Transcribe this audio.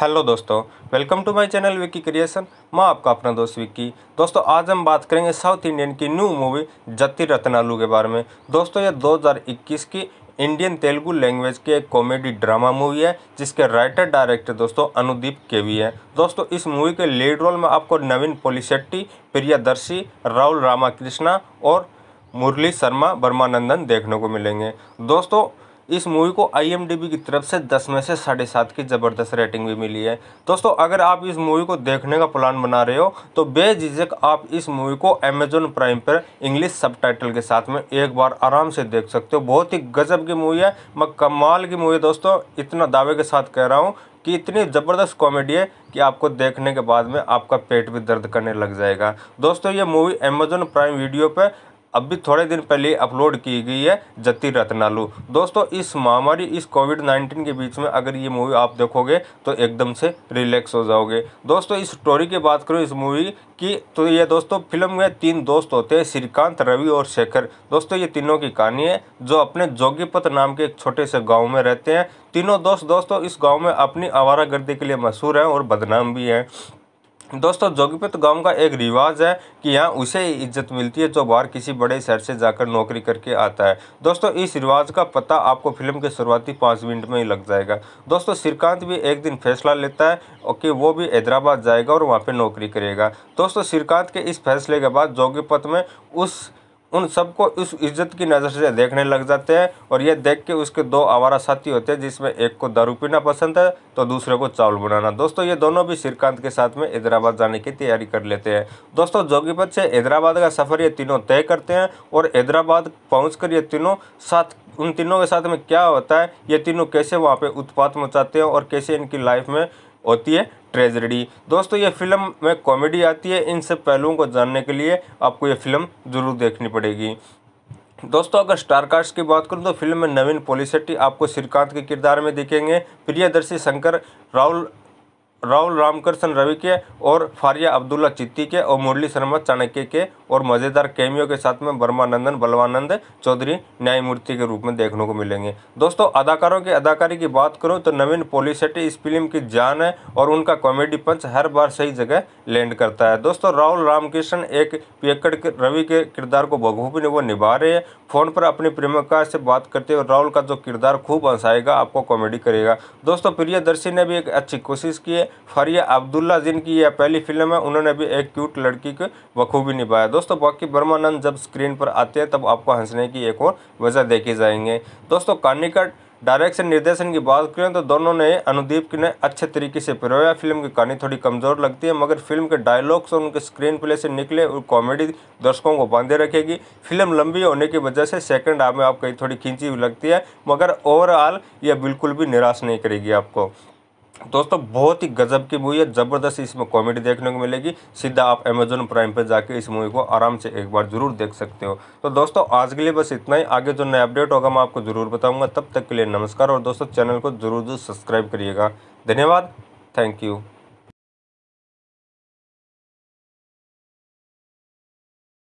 hello दोस्तों welcome to my channel Vicky creation मैं आपका अपना दोस्त विक्की दोस्तों आज हम बात करेंगे साउथ इंडियन की न्यू मूवी जति रत्नालू के बारे में दोस्तों यह 2021 की इंडियन तेलुगु लैंग्वेज की एक कॉमेडी ड्रामा मूवी है जिसके राइटर डायरेक्टर दोस्तों अनुदीप केवी है दोस्तों इस मूवी के लीड रोल में आपको नवीन पोलिशेट्टी प्रियादर्शी राहुल रामाकृष्णा और मुरली शर्मा बर्मानंदन देखने को मिलेंगे दोस्तों इस मूवी को आईएमडीबी की तरफ से 10 में से साढ़े सात की ज़बरदस्त रेटिंग भी मिली है दोस्तों अगर आप इस मूवी को देखने का प्लान बना रहे हो तो बेझिझक आप इस मूवी को अमेजोन प्राइम पर इंग्लिश सब के साथ में एक बार आराम से देख सकते हो बहुत ही गजब की मूवी है मैं कमाल की मूवी है दोस्तों इतना दावे के साथ कह रहा हूँ कि इतनी ज़बरदस्त कॉमेडी है कि आपको देखने के बाद में आपका पेट भी दर्द करने लग जाएगा दोस्तों ये मूवी अमेजोन प्राइम वीडियो पर अभी थोड़े दिन पहले अपलोड की गई है जति रत्नालू दोस्तों इस महामारी इस कोविड नाइन्टीन के बीच में अगर ये मूवी आप देखोगे तो एकदम से रिलैक्स हो जाओगे दोस्तों इस स्टोरी की बात करूँ इस मूवी की तो ये दोस्तों फिल्म में तीन दोस्त होते हैं श्रीकांत रवि और शेखर दोस्तों ये तीनों की कहानी है जो अपने जोगीपत नाम के एक छोटे से गाँव में रहते हैं तीनों दोस्त दोस्तों इस गाँव में अपनी आवारागर्दी के लिए मशहूर हैं और बदनाम भी हैं दोस्तों जोगीपत तो गांव का एक रिवाज है कि यहाँ उसे ही इज्जत मिलती है जो बाहर किसी बड़े शहर से जाकर नौकरी करके आता है दोस्तों इस रिवाज का पता आपको फिल्म के शुरुआती पाँच मिनट में ही लग जाएगा दोस्तों श्रीकांत भी एक दिन फैसला लेता है कि वो भी हैदराबाद जाएगा और वहाँ पर नौकरी करेगा दोस्तों श्रीकांत के इस फैसले के बाद जोगीपत में उस उन सबको उस इज्जत की नज़र से देखने लग जाते हैं और ये देख के उसके दो आवारा साथी होते हैं जिसमें एक को दारू पीना पसंद है तो दूसरे को चावल बनाना दोस्तों ये दोनों भी श्रीकांत के साथ में हैदराबाद जाने की तैयारी कर लेते हैं दोस्तों जोगीपत से हैदराबाद का सफ़र ये तीनों तय करते हैं और हैदराबाद पहुँच ये तीनों साथ उन तीनों के साथ में क्या होता है ये तीनों कैसे वहाँ पर उत्पात मचाते हैं और कैसे इनकी लाइफ में होती है ट्रेजडी दोस्तों ये फिल्म में कॉमेडी आती है इन सब पहलुओं को जानने के लिए आपको ये फिल्म ज़रूर देखनी पड़ेगी दोस्तों अगर स्टारकास्ट की बात करूं तो फिल्म में नवीन पोलिसेट्टी आपको श्रीकांत के किरदार में दिखेंगे प्रियदर्शी शंकर राहुल राहुल रामकृष्ण रवि के और फारिया अब्दुल्ला चित्ती के और मुरली शर्मा चाणक्य के और मज़ेदार कैमियों के साथ में ब्रह्मानंदन बलवानंद चौधरी न्यायमूर्ति के रूप में देखने को मिलेंगे दोस्तों अदाकारों की अदाकारी की बात करूं तो नवीन पोलिसेटी इस फिल्म की जान है और उनका कॉमेडी पंच हर बार सही जगह लैंड करता है दोस्तों राहुल रामकृष्ण एक पियक्कड़ रवि के किरदार को बखूबी ने वो निभा रहे हैं फ़ोन पर अपनी प्रेमिका से बात करते हुए राहुल का जो किरदार खूब हंसाएगा आपको कॉमेडी करेगा दोस्तों प्रियदर्शी ने भी एक अच्छी कोशिश की है फरिया अब्दुल्ला जिनकी यह पहली फिल्म है उन्होंने भी एक क्यूट लड़की को बखूबी निभाया दोस्तों बाकी ब्रह्मानंद जब स्क्रीन पर आते हैं तब आपको हंसने की एक और वजह देखी जाएंगे दोस्तों कानिकट डायरेक्शन निर्देशन की बात करें तो दोनों ने अनुदीप की ने अच्छे तरीके से पिरोया फिल्म की कहानी थोड़ी कमज़ोर लगती है मगर फिल्म के डायलॉग्स और उनके स्क्रीन प्ले से निकले और कॉमेडी दर्शकों को बांधे रखेगी फिल्म लंबी होने की वजह से सेकंड हाफ में आप कहीं थोड़ी खींची हुई लगती है मगर ओवरऑल यह बिल्कुल भी निराश नहीं करेगी आपको दोस्तों बहुत ही गजब की मूवी है ज़बरदस्त इसमें कॉमेडी देखने को मिलेगी सीधा आप अमेजोन प्राइम पर जाके इस मूवी को आराम से एक बार ज़रूर देख सकते हो तो दोस्तों आज के लिए बस इतना ही आगे जो नया अपडेट होगा मैं आपको ज़रूर बताऊंगा तब तक के लिए नमस्कार और दोस्तों चैनल को ज़रूर ज़रूर सब्सक्राइब करिएगा धन्यवाद थैंक यू